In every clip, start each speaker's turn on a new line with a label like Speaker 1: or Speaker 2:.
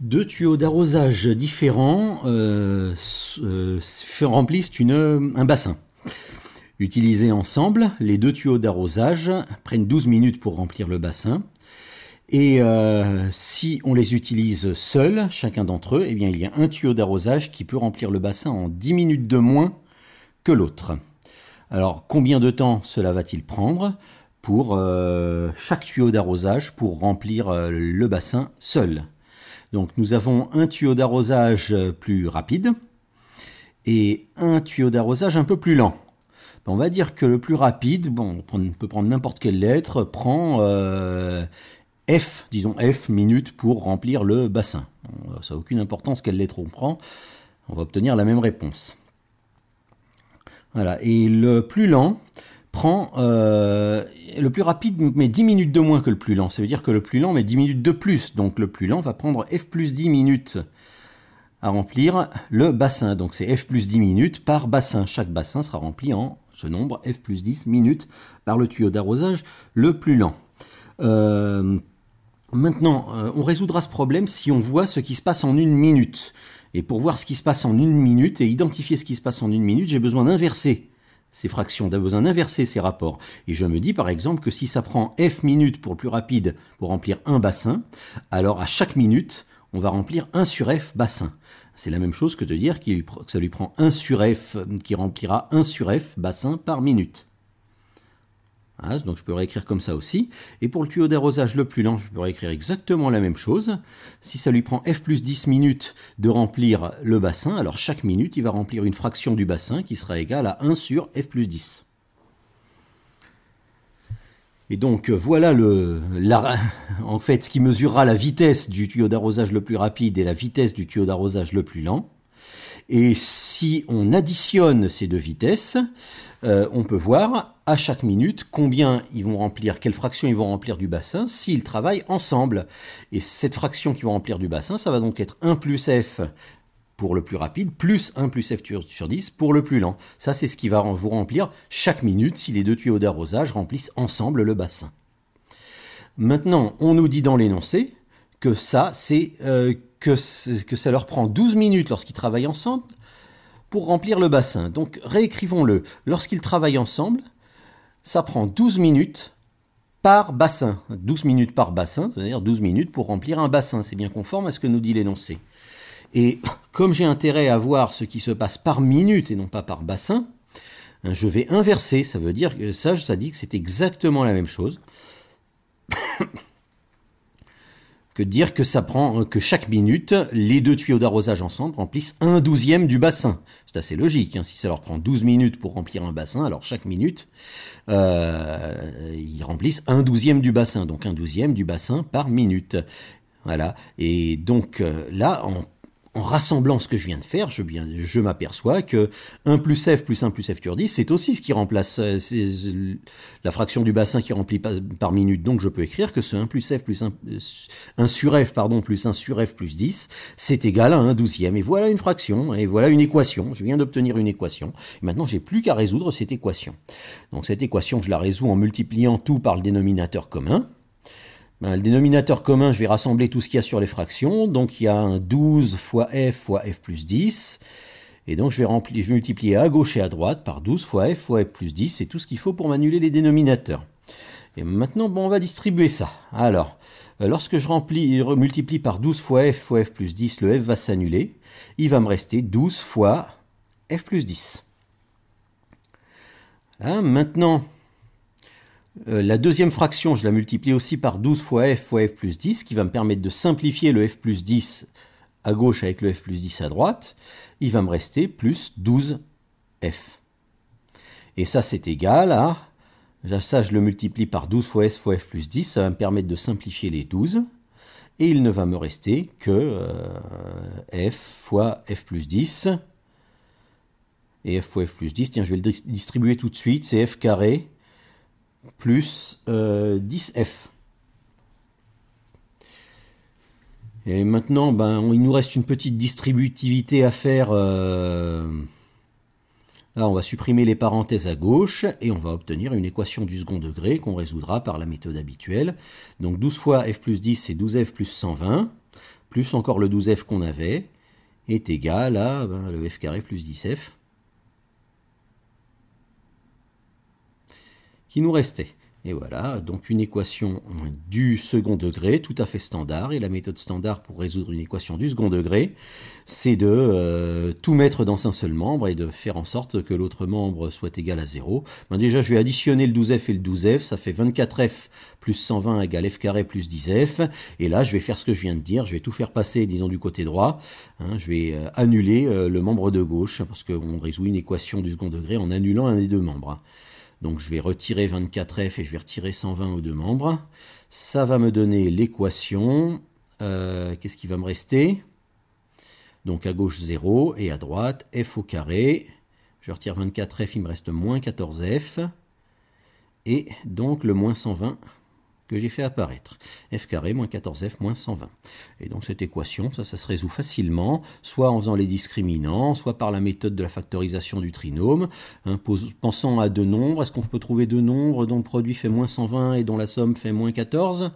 Speaker 1: Deux tuyaux d'arrosage différents euh, euh, remplissent un bassin. Utilisés ensemble, les deux tuyaux d'arrosage prennent 12 minutes pour remplir le bassin. Et euh, si on les utilise seuls, chacun d'entre eux, eh bien, il y a un tuyau d'arrosage qui peut remplir le bassin en 10 minutes de moins que l'autre. Alors combien de temps cela va-t-il prendre pour chaque tuyau d'arrosage pour remplir le bassin seul donc nous avons un tuyau d'arrosage euh, plus rapide et un tuyau d'arrosage un peu plus lent. On va dire que le plus rapide, bon, on peut prendre n'importe quelle lettre, prend euh, F, disons F minutes pour remplir le bassin. Euh, ça n'a aucune importance quelle lettre on prend, on va obtenir la même réponse. Voilà, et le plus lent, euh, le plus rapide met 10 minutes de moins que le plus lent. Ça veut dire que le plus lent met 10 minutes de plus. Donc le plus lent va prendre F plus 10 minutes à remplir le bassin. Donc c'est F plus 10 minutes par bassin. Chaque bassin sera rempli en ce nombre, F plus 10 minutes, par le tuyau d'arrosage le plus lent. Euh, maintenant, euh, on résoudra ce problème si on voit ce qui se passe en une minute. Et pour voir ce qui se passe en une minute et identifier ce qui se passe en une minute, j'ai besoin d'inverser ces fractions, a besoin d'inverser ces rapports. Et je me dis par exemple que si ça prend f minutes pour le plus rapide pour remplir un bassin, alors à chaque minute, on va remplir 1 sur f bassin. C'est la même chose que de dire que ça lui prend 1 sur f, qui remplira 1 sur f bassin par minute. Ah, donc je peux réécrire comme ça aussi. Et pour le tuyau d'arrosage le plus lent, je peux réécrire exactement la même chose. Si ça lui prend F plus 10 minutes de remplir le bassin, alors chaque minute, il va remplir une fraction du bassin qui sera égale à 1 sur F plus 10. Et donc euh, voilà le, en fait, ce qui mesurera la vitesse du tuyau d'arrosage le plus rapide et la vitesse du tuyau d'arrosage le plus lent. Et si on additionne ces deux vitesses, euh, on peut voir à chaque minute combien ils vont remplir, quelle fraction ils vont remplir du bassin s'ils travaillent ensemble. Et cette fraction qui vont remplir du bassin, ça va donc être 1 plus f pour le plus rapide, plus 1 plus F sur 10 pour le plus lent. Ça, c'est ce qui va vous remplir chaque minute si les deux tuyaux d'arrosage remplissent ensemble le bassin. Maintenant, on nous dit dans l'énoncé que ça, c'est euh, que, que ça leur prend 12 minutes lorsqu'ils travaillent ensemble pour remplir le bassin. Donc réécrivons-le. Lorsqu'ils travaillent ensemble, ça prend 12 minutes par bassin. 12 minutes par bassin, c'est-à-dire 12 minutes pour remplir un bassin. C'est bien conforme à ce que nous dit l'énoncé. Et comme j'ai intérêt à voir ce qui se passe par minute et non pas par bassin, hein, je vais inverser. Ça veut dire que ça, ça dit que c'est exactement la même chose que dire que ça prend euh, que chaque minute, les deux tuyaux d'arrosage ensemble remplissent un douzième du bassin. C'est assez logique. Hein. Si ça leur prend 12 minutes pour remplir un bassin, alors chaque minute, euh, ils remplissent un douzième du bassin. Donc un douzième du bassin par minute. Voilà. Et donc euh, là, en en rassemblant ce que je viens de faire, je, m'aperçois que 1 plus f plus 1 plus f sur 10, c'est aussi ce qui remplace euh, la fraction du bassin qui remplit par minute. Donc je peux écrire que ce 1 plus f plus 1, euh, sur f pardon, plus 1 sur f plus 10, c'est égal à 1 douzième. Et voilà une fraction, et voilà une équation. Je viens d'obtenir une équation. Et maintenant, j'ai plus qu'à résoudre cette équation. Donc cette équation, je la résous en multipliant tout par le dénominateur commun. Ben, le dénominateur commun, je vais rassembler tout ce qu'il y a sur les fractions. Donc il y a un 12 fois f fois f plus 10. Et donc je vais, remplir, multiplier à gauche et à droite par 12 fois f fois f plus 10. C'est tout ce qu'il faut pour m'annuler les dénominateurs. Et maintenant, bon, on va distribuer ça. Alors, euh, lorsque je remplis, multiplie par 12 fois f fois f plus 10, le f va s'annuler. Il va me rester 12 fois f plus 10. Là, maintenant, euh, la deuxième fraction, je la multiplie aussi par 12 fois f fois f plus 10, qui va me permettre de simplifier le f plus 10 à gauche avec le f plus 10 à droite. Il va me rester plus 12f. Et ça, c'est égal à... Ça, je le multiplie par 12 fois f fois f plus 10, ça va me permettre de simplifier les 12. Et il ne va me rester que euh, f fois f plus 10. Et f fois f plus 10, tiens, je vais le distribuer tout de suite, c'est f carré plus 10F. Euh, et maintenant, ben, il nous reste une petite distributivité à faire. Euh, là, on va supprimer les parenthèses à gauche et on va obtenir une équation du second degré qu'on résoudra par la méthode habituelle. Donc 12 fois f plus 10, c'est 12f plus 120, plus encore le 12f qu'on avait, est égal à ben, le f carré plus 10f. Il nous restait. Et voilà, donc une équation du second degré, tout à fait standard, et la méthode standard pour résoudre une équation du second degré, c'est de euh, tout mettre dans un seul membre et de faire en sorte que l'autre membre soit égal à 0. Ben déjà, je vais additionner le 12f et le 12f, ça fait 24f plus 120 égale f carré plus 10f, et là, je vais faire ce que je viens de dire, je vais tout faire passer, disons, du côté droit, hein, je vais euh, annuler euh, le membre de gauche, parce qu'on résout une équation du second degré en annulant un des deux membres. Donc je vais retirer 24F et je vais retirer 120 aux deux membres. Ça va me donner l'équation. Euh, qu'est-ce qui va me rester Donc à gauche 0 et à droite F au carré. Je retire 24F, il me reste moins 14F. Et donc le moins 120 que j'ai fait apparaître. f carré moins 14f moins 120. Et donc cette équation, ça, se résout facilement, soit en faisant les discriminants, soit par la méthode de la factorisation du trinôme. Hein, pensant à deux nombres, est-ce qu'on peut trouver deux nombres dont le produit fait moins 120 et dont la somme fait moins 14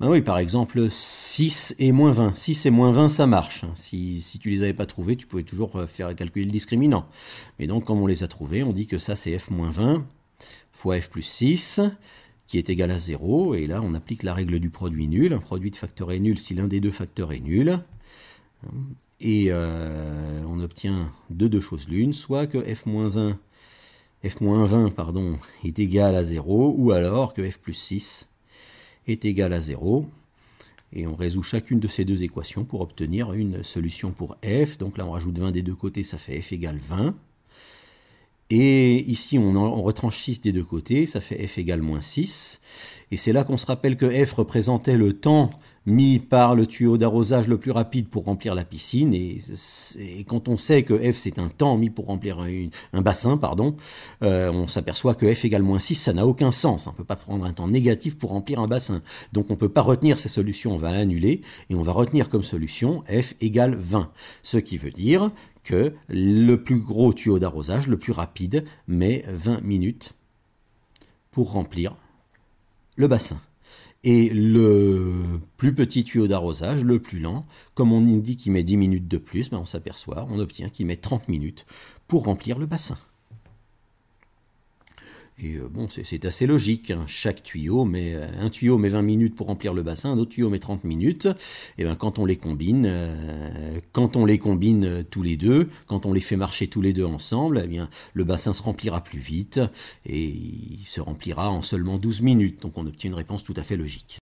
Speaker 1: ben oui, par exemple, 6 et moins 20. 6 et moins 20, ça marche. Hein. Si, si tu les avais pas trouvés, tu pouvais toujours euh, faire calculer le discriminant. Mais donc, comme on les a trouvés, on dit que ça, c'est f moins 20 fois f plus 6 qui est égal à 0. Et là, on applique la règle du produit nul. Un produit de facteur est nul si l'un des deux facteurs est nul. Et euh, on obtient de deux choses l'une, soit que f-1 f-20 pardon, est égal à 0, ou alors que f plus 6 est égal à 0. Et on résout chacune de ces deux équations pour obtenir une solution pour f. Donc là, on rajoute 20 des deux côtés, ça fait f égale 20. Et ici, on, retranche 6 des deux côtés, ça fait f égale moins 6. Et c'est là qu'on se rappelle que f représentait le temps mis par le tuyau d'arrosage le plus rapide pour remplir la piscine. Et, quand on sait que F c'est un temps mis pour remplir un, bassin, pardon, euh, on s'aperçoit que F égale moins 6, ça n'a aucun sens. On ne peut pas prendre un temps négatif pour remplir un bassin. Donc on ne peut pas retenir ces solutions, on va l'annuler et on va retenir comme solution F égale 20. Ce qui veut dire que le plus gros tuyau d'arrosage, le plus rapide, met 20 minutes pour remplir le bassin. Et le plus petit tuyau d'arrosage, le plus lent, comme on dit qu'il met 10 minutes de plus, ben, on s'aperçoit, on obtient qu'il met 30 minutes pour remplir le bassin. Et euh, bon, c'est assez logique. Hein. Chaque tuyau met euh, un tuyau met 20 minutes pour remplir le bassin, un autre tuyau met 30 minutes. Et ben quand on les combine, euh, quand on les combine tous les deux, quand on les fait marcher tous les deux ensemble, eh bien le bassin se remplira plus vite et il se remplira en seulement 12 minutes. Donc on obtient une réponse tout à fait logique.